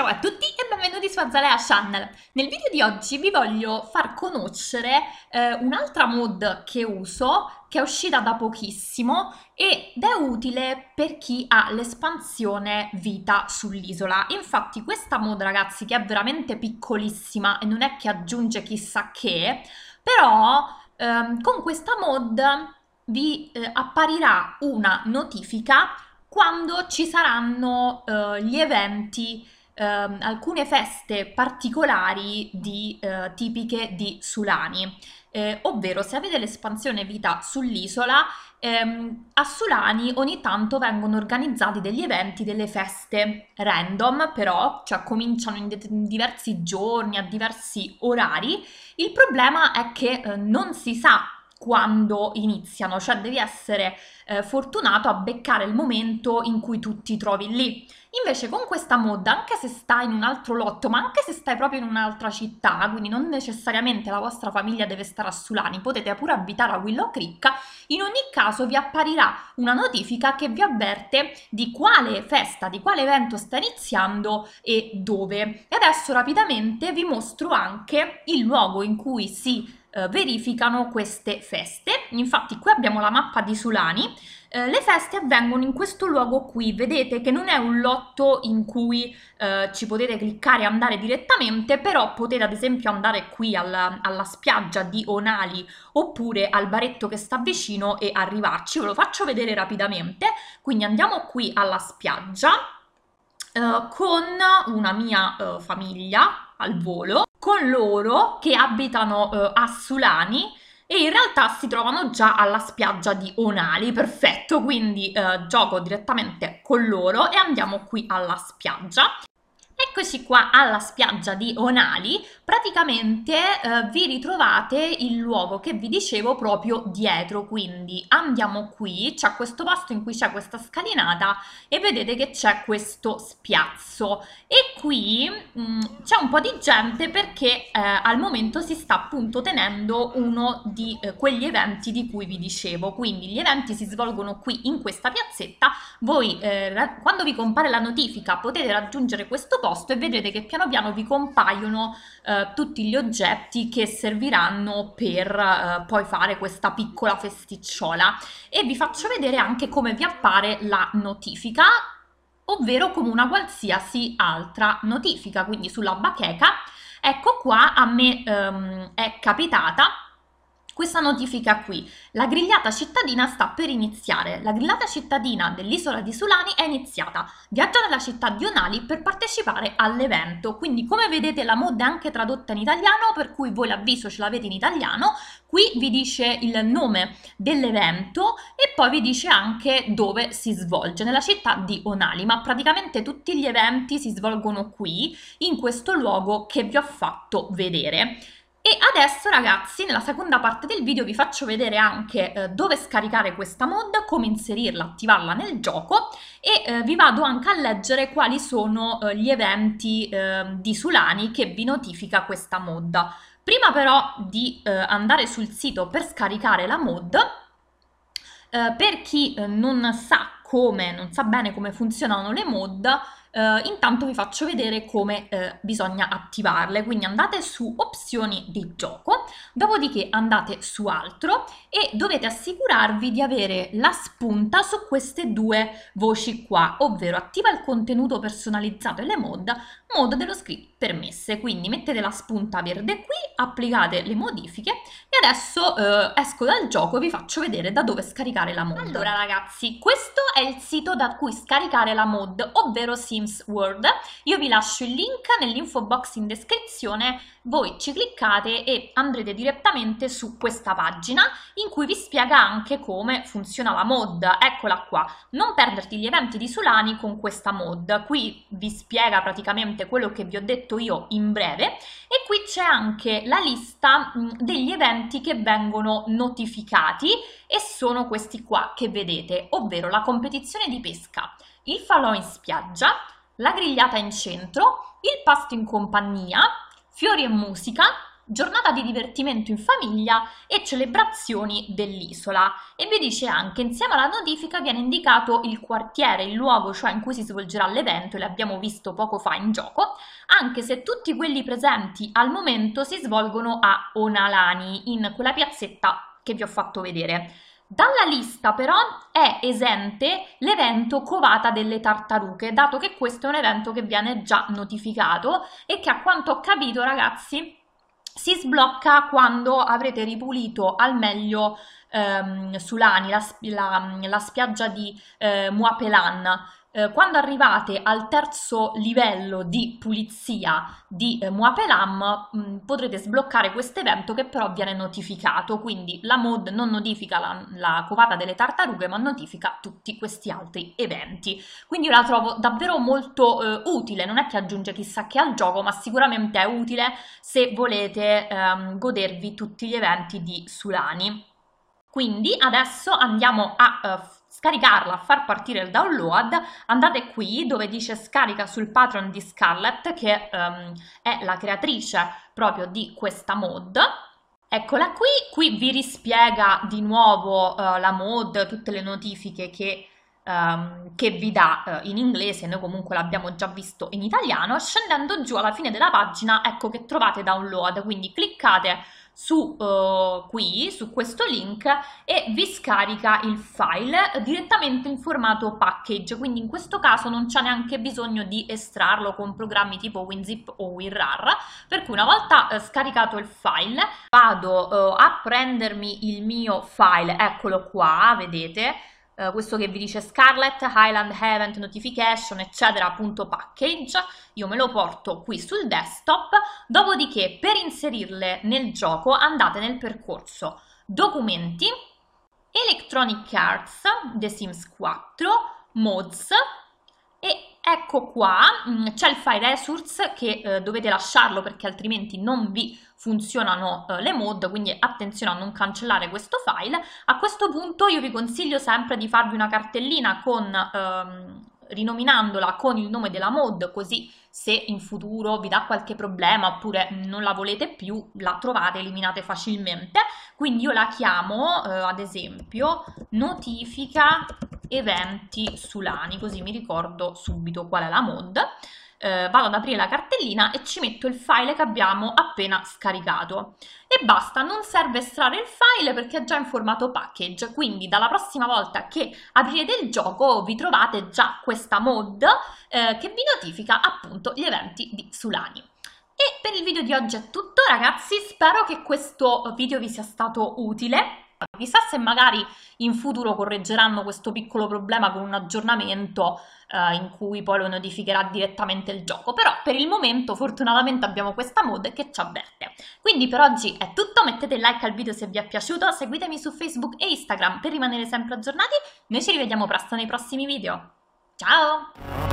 ciao a tutti e benvenuti su Azalea Channel. Nel video di oggi vi voglio far conoscere eh, un'altra mod che uso, che è uscita da pochissimo ed è utile per chi ha l'espansione vita sull'isola. Infatti questa mod ragazzi che è veramente piccolissima e non è che aggiunge chissà che, però ehm, con questa mod vi eh, apparirà una notifica quando ci saranno eh, gli eventi ehm, alcune feste particolari di, eh, tipiche di Sulani. Eh, ovvero, se avete l'espansione vita sull'isola, ehm, a Sulani ogni tanto vengono organizzati degli eventi, delle feste random, però, cioè cominciano in, de- in diversi giorni, a diversi orari. Il problema è che eh, non si sa quando iniziano, cioè devi essere eh, fortunato a beccare il momento in cui tu ti trovi lì. Invece con questa mod, anche se stai in un altro lotto, ma anche se stai proprio in un'altra città, quindi non necessariamente la vostra famiglia deve stare a Sulani, potete pure abitare a Willow Creek, in ogni caso vi apparirà una notifica che vi avverte di quale festa, di quale evento sta iniziando e dove. E adesso rapidamente vi mostro anche il luogo in cui si eh, verificano queste feste. Infatti qui abbiamo la mappa di Sulani, eh, le feste avvengono in questo luogo qui, vedete che non è un lotto in cui eh, ci potete cliccare e andare direttamente, però potete ad esempio andare qui alla, alla, spiaggia di Onali oppure al baretto che sta vicino e arrivarci, ve lo faccio vedere rapidamente, quindi andiamo qui alla spiaggia eh, con una mia eh, famiglia al volo, con loro che abitano eh, a Sulani e in realtà si trovano già alla spiaggia di Onali, perfetto, quindi eh, gioco direttamente con loro e andiamo qui alla spiaggia eccoci qua alla spiaggia di Onali, praticamente eh, vi ritrovate il luogo che vi dicevo proprio dietro, quindi andiamo qui, c'è questo posto in cui c'è questa scalinata e vedete che c'è questo spiazzo e qui mm, c'è un po' di gente perché eh, al momento si sta appunto tenendo uno di eh, quegli eventi di cui vi dicevo, quindi gli eventi si svolgono qui in questa piazzetta, voi eh, quando vi compare la notifica potete raggiungere questo posto posto e vedrete che piano piano vi compaiono eh, tutti gli oggetti che serviranno per eh, poi fare questa piccola festicciola e vi faccio vedere anche come vi appare la notifica ovvero come una qualsiasi altra notifica quindi sulla bacheca ecco qua a me ehm, è capitata questa notifica qui. La grigliata cittadina sta per iniziare. La grigliata cittadina dell'isola di Sulani è iniziata. Viaggia nella città di Onali per partecipare all'evento. Quindi come vedete la mod è anche tradotta in italiano, per cui voi l'avviso ce l'avete in italiano. Qui vi dice il nome dell'evento e poi vi dice anche dove si svolge, nella città di Onali, ma praticamente tutti gli eventi si svolgono qui, in questo luogo che vi ho fatto vedere. E adesso ragazzi, nella seconda parte del video vi faccio vedere anche eh, dove scaricare questa mod, come inserirla, attivarla nel gioco e eh, vi vado anche a leggere quali sono eh, gli eventi ehm, di Sulani che vi notifica questa mod. Prima però di eh, andare sul sito per scaricare la mod, eh, per chi eh, non sa come, non sa bene come funzionano le mod, eh, intanto vi faccio vedere come eh, bisogna attivarle, quindi andate su opzioni di gioco, dopodiché andate su altro e dovete assicurarvi di avere la spunta su queste due voci qua, ovvero attiva il contenuto personalizzato e le mod modo dello script permesse. Quindi mettete la spunta verde qui, applicate le modifiche e adesso eh, esco dal gioco e vi faccio vedere da dove scaricare la mod. Allora ragazzi, questo è il sito da cui scaricare la mod, ovvero Sims World. Io vi lascio il link nell'info box in descrizione voi ci cliccate e andrete direttamente su questa pagina in cui vi spiega anche come funziona la mod. Eccola qua, non perderti gli eventi di Sulani con questa mod. Qui vi spiega praticamente quello che vi ho detto io in breve e qui c'è anche la lista mm, degli eventi che vengono notificati e sono questi qua che vedete, ovvero la competizione di pesca, il falò in spiaggia, la grigliata in centro, il pasto in compagnia, fiori e musica, giornata di divertimento in famiglia e celebrazioni dell'isola. E vi dice anche, insieme alla notifica viene indicato il quartiere, il luogo cioè in cui si svolgerà l'evento, e l'abbiamo visto poco fa in gioco, anche se tutti quelli presenti al momento si svolgono a Onalani, in quella piazzetta che vi ho fatto vedere. Dalla lista però è esente l'evento covata delle tartarughe, dato che questo è un evento che viene già notificato e che a quanto ho capito, ragazzi, si sblocca quando avrete ripulito al meglio ehm, Sulani, la, la, la spiaggia di eh, Muapelan eh, quando arrivate al terzo livello di pulizia di eh, Muapelam mh, mm, potrete sbloccare questo evento che però viene notificato, quindi la mod non notifica la, la covata delle tartarughe ma notifica tutti questi altri eventi. Quindi io la trovo davvero molto eh, utile, non è che aggiunge chissà che al gioco ma sicuramente è utile se volete ehm, godervi tutti gli eventi di Sulani. Quindi adesso andiamo a uh, scaricarla, far partire il download, andate qui dove dice scarica sul Patreon di Scarlett che um, è la creatrice proprio di questa mod. Eccola qui, qui vi rispiega di nuovo uh, la mod, tutte le notifiche che ehm, che vi dà eh, in inglese, noi comunque l'abbiamo già visto in italiano, scendendo giù alla fine della pagina ecco che trovate download, quindi cliccate su uh, qui, su questo link e vi scarica il file direttamente in formato package, quindi in questo caso non c'è neanche bisogno di estrarlo con programmi tipo WinZip o WinRAR, per cui una volta uh, scaricato il file vado uh, a prendermi il mio file, eccolo qua, vedete, eh, questo che vi dice Scarlet, Highland Event Notification, eccetera, punto package, io me lo porto qui sul desktop, dopodiché per inserirle nel gioco andate nel percorso documenti, Electronic Arts, The Sims 4, mods e Ecco qua, mm, c'è il file resource che eh, dovete lasciarlo perché altrimenti non vi funzionano eh, le mod, quindi attenzione a non cancellare questo file. A questo punto io vi consiglio sempre di farvi una cartellina con... Ehm, rinominandola con il nome della mod, così se in futuro vi dà qualche problema oppure non la volete più, la trovate, eliminate facilmente. Quindi io la chiamo, eh, ad esempio, notifica eventi Sulani, così mi ricordo subito qual è la mod. Eh, vado ad aprire la cartellina e ci metto il file che abbiamo appena scaricato e basta, non serve estrarre il file perché è già in formato package, quindi dalla prossima volta che aprirete il gioco vi trovate già questa mod eh, che vi notifica appunto gli eventi di Sulani. E per il video di oggi è tutto ragazzi, spero che questo video vi sia stato utile Chissà se magari in futuro correggeranno questo piccolo problema con un aggiornamento eh, in cui poi lo notificherà direttamente il gioco, però per il momento fortunatamente abbiamo questa mod che ci avverte. Quindi per oggi è tutto, mettete like al video se vi è piaciuto, seguitemi su Facebook e Instagram per rimanere sempre aggiornati, noi ci rivediamo presto nei prossimi video. Ciao!